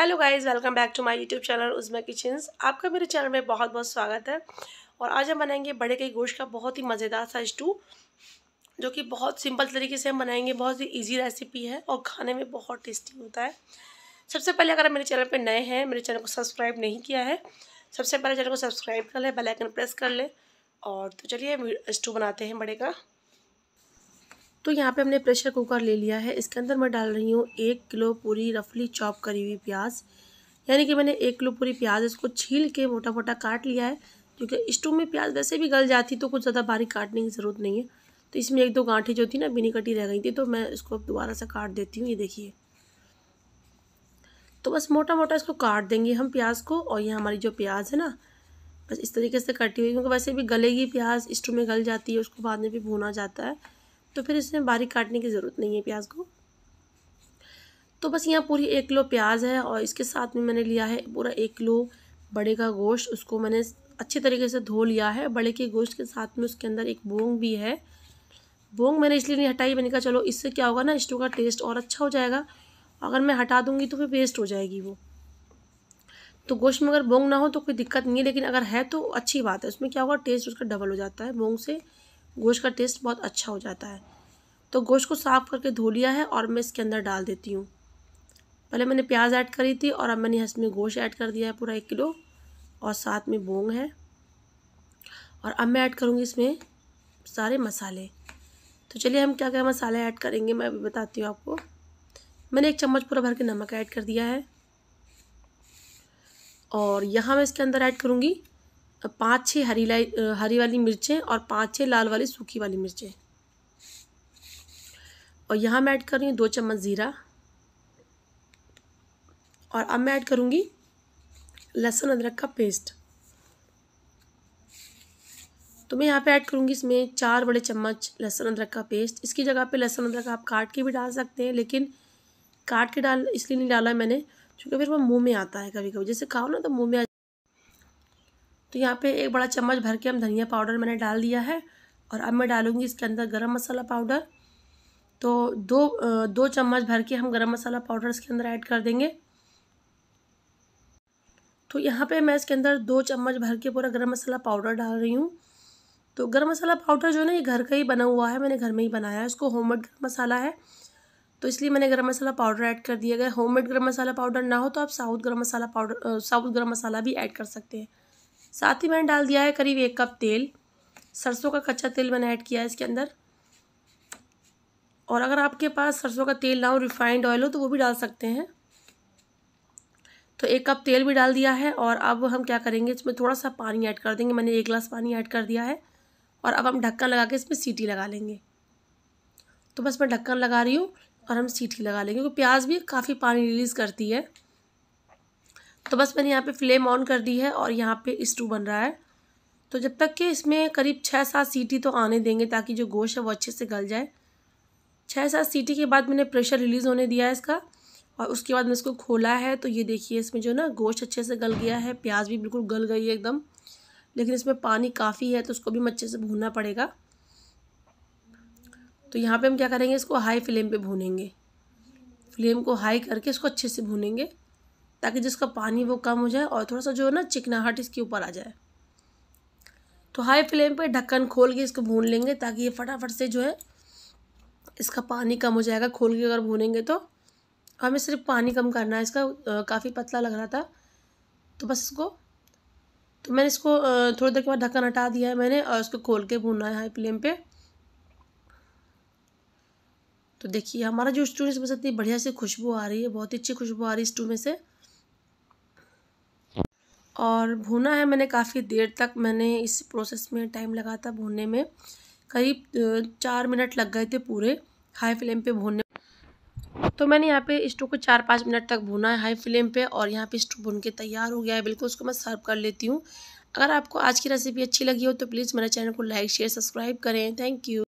hello guys welcome back to my YouTube channel Uzma kitchens आपका मेरे channel में बहुत बहुत स्वागत है और आज हम बनाएंगे बड़े के गोश्त का बहुत ही मज़ेदार सा स्टू जो कि बहुत सिंपल तरीके से हम बनाएंगे बहुत ही इजी रेसिपी है और खाने में बहुत टेस्टी होता है सबसे पहले अगर मेरे चैनल पर नए हैं मेरे चैनल को सब्सक्राइब नहीं किया है सबसे पहले चैनल को सब्सक्राइब कर लें बेलाइकन प्रेस कर लें और तो चलिए स्टू बनाते हैं बड़े का तो यहाँ पे हमने प्रेशर कुकर ले लिया है इसके अंदर मैं डाल रही हूँ एक किलो पूरी रफली चॉप करी हुई प्याज यानी कि मैंने एक किलो पूरी प्याज इसको छील के मोटा मोटा काट लिया है क्योंकि स्टोव में प्याज वैसे भी गल जाती तो कुछ ज़्यादा बारीक काटने की ज़रूरत नहीं है तो इसमें एक दो गांठी जो थी ना बिनी कटी रह गई थी तो मैं इसको अब दोबारा से काट देती हूँ ये देखिए तो बस मोटा मोटा इसको काट देंगे हम प्याज को और ये हमारी जो प्याज है ना बस इस तरीके से कटी हुई क्योंकि वैसे भी गलेगी प्याज स्टोव में गल जाती है उसको बाद में भी भुना जाता है तो फिर इसमें बारीक काटने की ज़रूरत नहीं है प्याज को तो बस यहाँ पूरी एक किलो प्याज है और इसके साथ में मैंने लिया है पूरा एक किलो बड़े का गोश्त उसको मैंने अच्छे तरीके से धो लिया है बड़े के गोश्त के साथ में उसके अंदर एक बोंग भी है बोंग मैंने इसलिए नहीं हटाई मैंने कहा चलो इससे क्या होगा ना स्टू का टेस्ट और अच्छा हो जाएगा अगर मैं हटा दूँगी तो फिर वेस्ट हो जाएगी वो तो गोश्त में अगर बोंग ना हो तो कोई दिक्कत नहीं है लेकिन अगर है तो अच्छी बात है उसमें क्या होगा टेस्ट उसका डबल हो जाता है बोंग से गोश्त का टेस्ट बहुत अच्छा हो जाता है तो गोश्त को साफ़ करके धो लिया है और मैं इसके अंदर डाल देती हूँ पहले मैंने प्याज ऐड करी थी और अब मैंने इसमें गोश्त ऐड कर दिया है पूरा एक किलो और साथ में बोंग है और अब मैं ऐड करूँगी इसमें सारे मसाले तो चलिए हम क्या क्या मसाले ऐड करेंगे मैं अभी बताती हूँ आपको मैंने एक चम्मच पूरा भर के नमक ऐड कर दिया है और यहाँ मैं इसके अंदर ऐड करूँगी पाँच छः हरी लाई हरी वाली मिर्चें और पाँच छः लाल वाली सूखी वाली मिर्चें और यहाँ मैं ऐड कर रही हूँ दो चम्मच ज़ीरा और अब मैं ऐड करूँगी लहसुन अदरक का पेस्ट तो मैं यहाँ पे ऐड करूँगी इसमें चार बड़े चम्मच लहसुन अदरक का पेस्ट इसकी जगह पे लहसुन अदरक आप काट के भी डाल सकते हैं लेकिन काट के डाल इसलिए नहीं डाला मैंने क्योंकि फिर वो मुँह में आता है कभी कभी जैसे खाओ ना तो मुँह में तो यहाँ पे एक बड़ा चम्मच भर के हम धनिया पाउडर मैंने डाल दिया है और अब मैं डालूँगी इसके अंदर गरम मसाला पाउडर तो दो दो चम्मच भर के हम गरम मसाला पाउडर इसके अंदर ऐड कर देंगे तो यहाँ पे मैं इसके अंदर दो चम्मच भर के पूरा गरम मसाला पाउडर डाल रही हूँ तो गरम मसाला पाउडर जो है ना ये घर का ही बना हुआ है मैंने घर में ही बनाया है इसको होम गरम मसाला है तो इसलिए मैंने गरम मसाला पाउडर ऐड कर दिया गया होममेड गरम मसाला पाउडर ना हो तो आप साउथ गरम मसाला पाउडर साउथ गरम मसाला भी ऐड कर सकते हैं साथ ही मैंने डाल दिया है करीब एक कप तेल सरसों का कच्चा तेल मैंने ऐड किया है इसके अंदर और अगर आपके पास सरसों का तेल ना हो रिफाइंड ऑयल हो तो वो भी डाल सकते हैं तो एक कप तेल भी डाल दिया है और अब हम क्या करेंगे इसमें थोड़ा सा पानी ऐड कर देंगे मैंने एक गिलास पानी ऐड कर दिया है और अब हम ढक्कन लगा के इसमें सीटी लगा लेंगे तो बस मैं ढक्कन लगा रही हूँ और हम सीटी लगा लेंगे क्योंकि प्याज भी काफ़ी पानी रिलीज़ करती है तो बस मैंने यहाँ पे फ्लेम ऑन कर दी है और यहाँ पे स्टू बन रहा है तो जब तक कि इसमें करीब छः सात सीटी तो आने देंगे ताकि जो गोश्त है वो अच्छे से गल जाए छः सात सीटी के बाद मैंने प्रेशर रिलीज़ होने दिया है इसका और उसके बाद मैंने इसको खोला है तो ये देखिए इसमें जो ना गोश्त अच्छे से गल गया है प्याज भी बिल्कुल गल गई है एकदम लेकिन इसमें पानी काफ़ी है तो उसको भी अच्छे से भूनना पड़ेगा तो यहाँ पे हम क्या करेंगे इसको हाई फ्लेम पे भूनेंगे फ्लेम को हाई करके इसको अच्छे से भूनेंगे ताकि जिसका पानी वो कम हो जाए और थोड़ा सा जो है ना चिकनाहट इसके ऊपर आ जाए तो हाई फ्लेम पे ढक्कन खोल के इसको भून लेंगे ताकि ये फटाफट से जो है इसका पानी कम हो जाएगा खोल के अगर भूनेंगे तो हमें सिर्फ पानी कम करना है इसका काफ़ी पतला लग रहा था तो बस इसको तो मैंने इसको थोड़ी देर के बाद ढक्कन हटा दिया है मैंने और इसको खोल के भूनना है हाई फ्लेम पे तो देखिए हमारा जो स्टू है इसमें से इतनी बढ़िया से खुशबू आ रही है बहुत ही अच्छी खुशबू आ रही है स्टू में से और भुना है मैंने काफ़ी देर तक मैंने इस प्रोसेस में टाइम लगा था भूनने में करीब चार मिनट लग गए थे पूरे हाई फ्लेम पे भूनने तो मैंने यहाँ पे स्टोव को चार पाँच मिनट तक भुना है हाई फ्लेम पे और यहाँ पे स्टोव भून के तैयार हो गया है बिल्कुल उसको मैं सर्व कर लेती हूँ अगर आपको आज की रेसिपी अच्छी लगी हो तो प्लीज़ मेरे चैनल को लाइक शेयर सब्सक्राइब करें थैंक यू